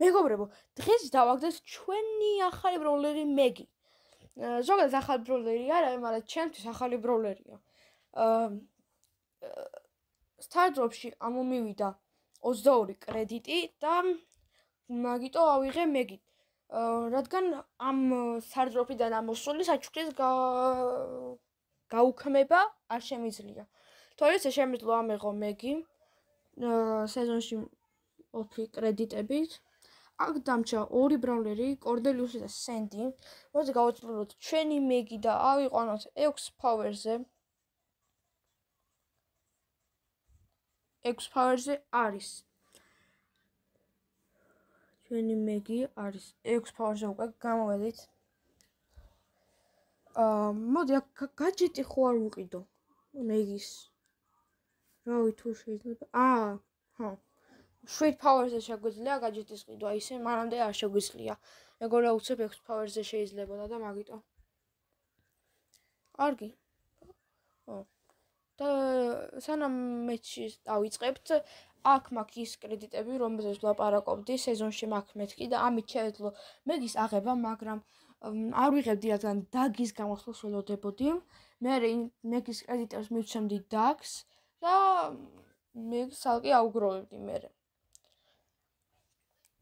მეგობრებო, დღეს დავაგდეთ ჩვენი ახალი ბროლერი მეგი. ზოგადად ახალი ბროლერი არა, მაგრამ ჩემთვის ახალი ბროლერია. აა სტარდროპში ამომივიდა 22 კრედიტი და მაგიტო ავიღე მეგი. რადგან ამ სტარდროპიდან ამოსული საჩუქრის გაუქმება არ შემიძლია. თორეს შემიძლია ამეღო მეგი. Э, სეზონში ოფი კრედიტებით აქ დამჭა ორი ბრავლერი, კორდელიუსი და სენდი. მოდი გავაცნობოთ ჩვენი მეგი და ავიყვანოთ 6 power-ზე. 6 power-ზე არის. ჩვენი მეგი არის 6 power-ზე უკვე გამოვედით. აა მოდი აქ гаджеტი ხო არ უყიდო მეგის. რა ვითუ შეიძლება? აა ხო შვიდ power-ზე შეგვიძლია gadget-ის ყიდვა, ისე მანამდე არ შეგვიძლია. მეგონა უცებ 6 power-ზე შეიძლება და მაგიტო. კარგი. ო. და სანამ მეჩი დავიწყებთ, აქ მაქვს ის კრედიტები, რომელზეც ვლაპარაკობდი სეზონში მაქვს მეთქი და ამით შეეძლო მეგის აღება, მაგრამ არ ვიღებდი რადგან დაგის გამოსვლას ველოდებოდი. მე მეგის კრედიტებს მივცემდი დაგს და მე სალკი აუგროვებდი მერე.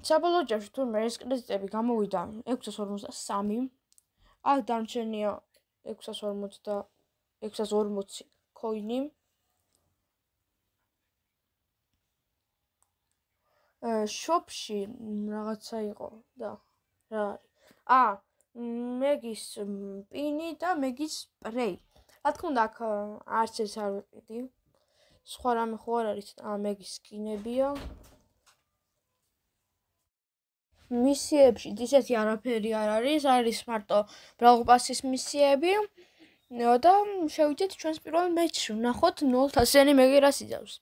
საბოლოო ჯამში თუ მე ეს კრედიტები გამოვიდა 643 აქ დარჩენია 640 640 კოინი э шопში რაღაცა იყო და რა არის ა მეგის პინი და მეგის სპრეი რა თქმა უნდა აქ არც ეს არ ვიყიდი სხვა რამე ხო არ არის ა მეგის სკინებია მისიებში ისეთი არაფერი არ არის, არის მარტო ბრაუპასის მისიები. და შევიდეთ ჩვენს პირველ მეჩში, ნახოთ 0000-ი მეგი რას იძავს.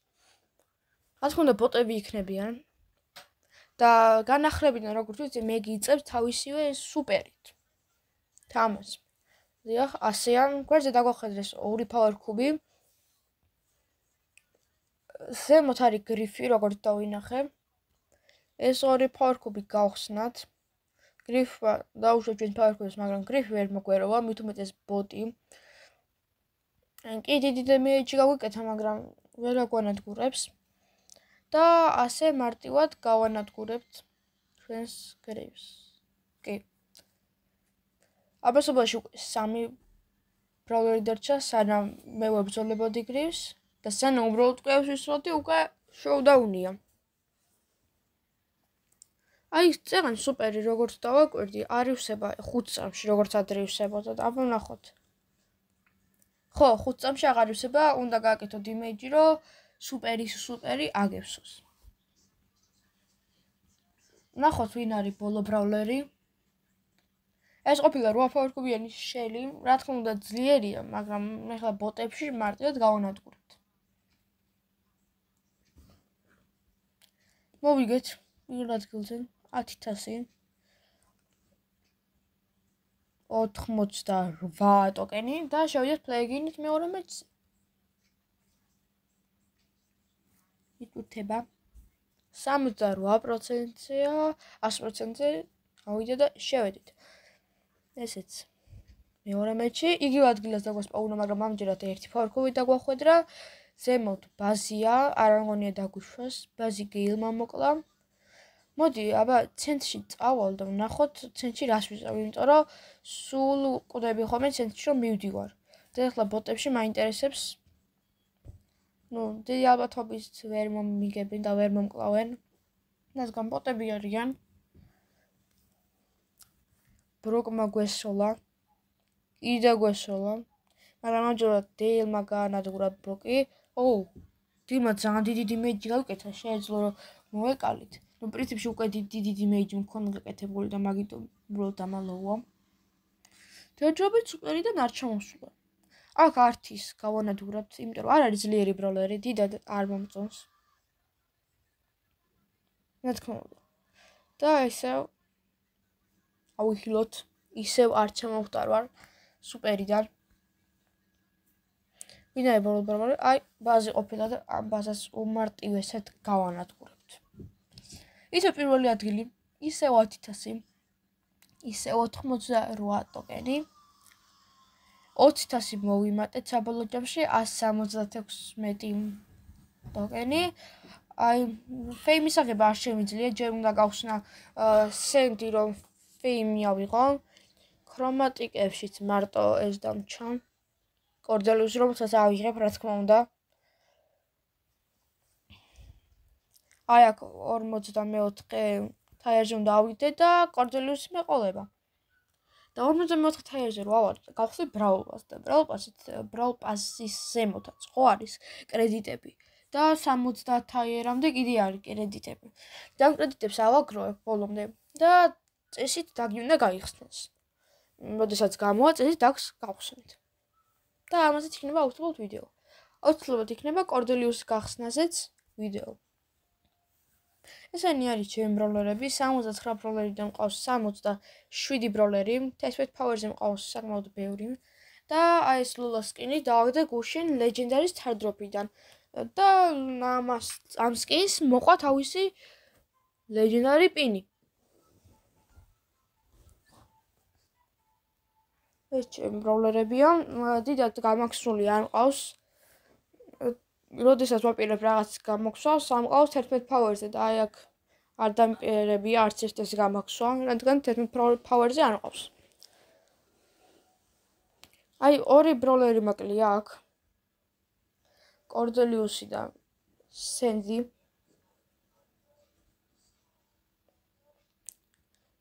რა თქმა უნდა, ფოტოები იქნებიან. და განახლებიდან როგორც ვთქვი, მეგი იწევს თავისივე სუპერით. თამას. ზია ასეან გვერდზე დაგახედრეს ორი power cube. ზემოთ არის griffy, როგორც დავინახე. ეს ორი ფარკუბი გავხსნათ. გრიფა დაუშვებ ჩვენ ფარკუბს, მაგრამ გრიფი ვერ მოგვეროვა, მით უმეტეს ბოტი. კი დიდი დემეიჯი გაგვიკეთა, მაგრამ ვერ აგვანადგურებს. და ასე მარტივად გავანადგურებთ ჩვენს გრიფს. კი. აბასობაში სამი პროგრამი დარჩა, სანამ მე ვებრძოლებოდი გრიფს და სანამ უბრალოდ ყევს ვისროდი უკვე შოუდაუნია. აი წეგან სუპერი როგორც დავაკვირდი, არივსება 5 წამში როგორც ადრე ივსებოდა. აბა ნახოთ. ხო, 5 წამში აღარ ივსება, უნდა გააკეთო დიმეიჯი, რომ სუპერის სუპერი აგევსოს. ნახოთ ვინ არის ბოლო ბრაულერი. ეს ყოფილა როაფორკუბიანი შელი, რა თქმა უნდა ძლიერია, მაგრამ ეხლა ბოტებში მარტივად გავანადგურებთ. მოვიგეთ, ვიღაც გულზე 88 ტოკენი და შევიდეთ პლეგინით მეორე მეც იტუტება 68%-ია 100%-ზე ავიდა და შევედით ესეც მეორე მეჩი იგივე ადგილას დაგვასპაუნა მაგრამ ამჯერად ერთი ფორკოვი დაგვახვედრა ზემოთ ბაზია არ არ მგონია დაგუშვას ბაზი გეილმა მოკლა მოდი აბა ცენტრში წავალ და ვნახოთ ცენტრში რას ვიწავ, იმიტომ რომ სულ უკვდები ხოლმე ცენტრში რომ მივდივარ. და ახლა ბოტებში მაინტერესებს ну, დიდი ალბათობით ვერ მომიგებენ და ვერ მომკლავენ. ნაცგან ბოტები არიან. ბროკმა გვესოლა. იდა გვესოლა. მაგრამ ამჯერა დეილმა განადგურა ბროკი. ოუ. დიმა ძალიან დიდი დიმეჯი გავკეთა, შეიძლება რომ მოეკალით. ну принципе უკვე დიდი დიდი მეიჯი მქონდა გაკეთებული და მაგითო უბრალოდ დამალოვა თეატრობი წვერიდან არ ჩამოსულა აქ არტის გავანადგურებთ იმიტომ რომ არ არის ძლიერი ბროლერი დიდად არ მომწონს რა თქმა უნდა და ისე აუხილოთ ისევ არ ჩამოვხტარ ვარ სუპერიდან ვინაა ბროლერი აი ბაზი ყოფილა და ამ ბაზას უმარტივესად გავანადგურებ ისე პირველი ადგილი, ისე 10000. ისე 88 ტოკენი. 20000 მოვიმატეთ საბოლოო ჯამში 176 ტოკენი. აი ფეიმის აღება არ შემიძლია, ჯერ უნდა გავხსნა სენდი რომ ფეიმი ავიღო. ქრომატიკებშიც მარტო ეს დამჩა. კორდელუს რომ შესაძ აიღებ რა თქმა უნდა. აი აქ 54-ე ტაიერზე უნდა ავიდე და კორდელიუსი მეყოლება. და 54-ე ტაიერზე რო ავარ, გავხსი ბრაულას და ბრაულპასით ბრაულპასის ზემოთაც ხო არის კრედიტები. და 70 ტაიერამდე კიდე არის კრედიტები. და კრედიტებს ავაგროებ ბოლომდე და წესით დაგივნა გაიხსნას. მოდესაც გამოაწესეთ დაქს გავხსნით. და ამაზეც იქნება უფრო ვიდეო. აუცილებლად იქნება კორდელიუსის გახსნაზეც ვიდეო. ესენი არის ჩემი ბროლერები 79 ბროლერიდან მყავს 67 ბროლერი თესვეთ პაუერზე მყავს საკმაოდ ბევრი და აი ეს ლულა სკინი დააგდა გუშინ ლეჯენდარის თარდროპიდან და ამას ამ სკინს მოყვა თავისი ლეჯენდარი პინი ეს ჩემი ბროლერებია დიდად გამაქსული არ ყავს როდესაც ვაპირებ რაღაც გამოგხსავს, ამყავს 11 power-ზე და აი აქ არ დამპირები არც ერთ ეს გამოგხსვა, რადგან 11 power-ზე არ ყავს. აი ორი ბროლერი მაკლია აქ. კორდელიუსი და სენდი.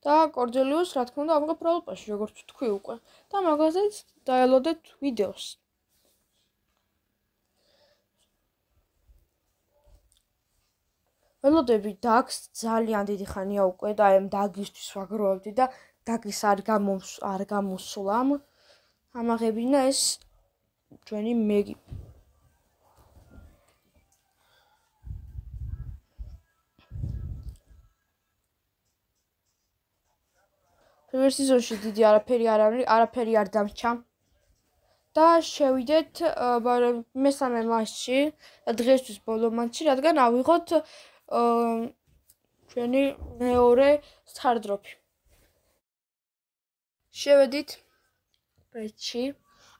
და კორდელიუს რა თქმა უნდა ამღებ როლპაში, როგორც თქვი უკვე და მაგასაც დაელოდეთ ვიდეოს. მელოდები დაგს ძალიან დიდი ხანია უკვე და აი ამ დაგისთვის ვაგროვდი და დაგის არ გამოს არ გამოსულამ ამაღებინა ეს ჩვენი მეგი პირველ სეზონში დიდი არაფერი არ არის, არაფერი არ დამჭა. და შევიდეთ მესამე მასში, დღესთვის ბოლო მასში, რადგან ავიღოთ ჩვენი მეორე სტარდროფი. შევედით ბეჩი.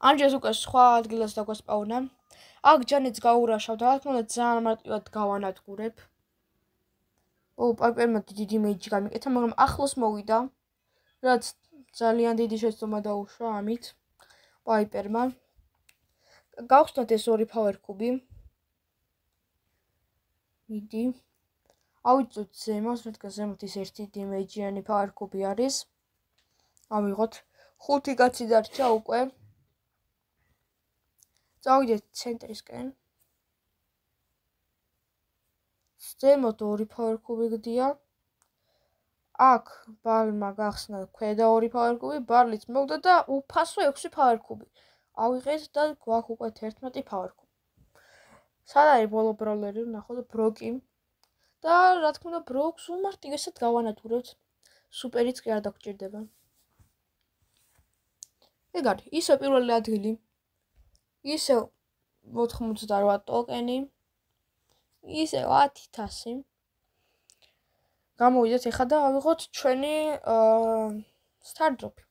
ამჯერ უკვე სხვა ადგილას დაგვასპაუნა. აქ ჯანიც გაურაშავდა, რა თქმა უნდა ძალიან მარტივად გავანადგურებ. ო, პაპერმა დიდი მეიჯი გამიკეთა, მაგრამ ახლოს მოვიდა, რაც ძალიან დიდი შეცდომა დაუშვა ამით. პაპერმა გავხსნათ ეს ორი power cube. მიდი, ავიწოთ ზემოს, მეთქა ზემოთ ის ერთი დიმეჯიანი ფარკუბი არის. ავიღოთ ხუთი კაცი დარჩა უკვე. წავიდეთ ცენტრისკენ. ზემოთ ორი ფარკუბი გდია. აქ ბალმა გახსნა ქვედა ორი ფარკუბი, ბალიც მოგდა და უფასო 6 ფარკუბი. ავიღეთ და გვაქვს უკვე 11 ფარკუბი. სადაა ბოლო ბროლერი? ნახოთ ბროკი და რა თქმა უნდა ბროქს უმარტივესად გავანადგურებთ. სუპერიც კი არ დაგჭირდება. ეგ არის, ისე პირველი ადგილი. ისე 98 ტოკენი. ისე 10 თასი. გამოვიდეთ ახლა და ავიღოთ ჩვენი აა სტარდროპი.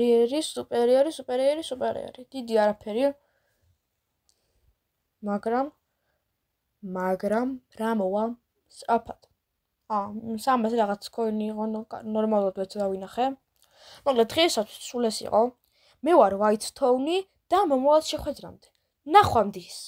რიერი, სუპერიერი, სუპერიერი, სუპერიერი. დიდი არაფერი. მაგრამ მაგრამ რა მოვა? სწაფად. აა 300 რაღაც კოინი იყო, ნუ ნორმალურად ვეც დავინახე. მოკლედ დღესაც სულ ეს იყო. მე ვარ White Stone-ი და მომავალ შეხვედრამდე. ნახვამდის.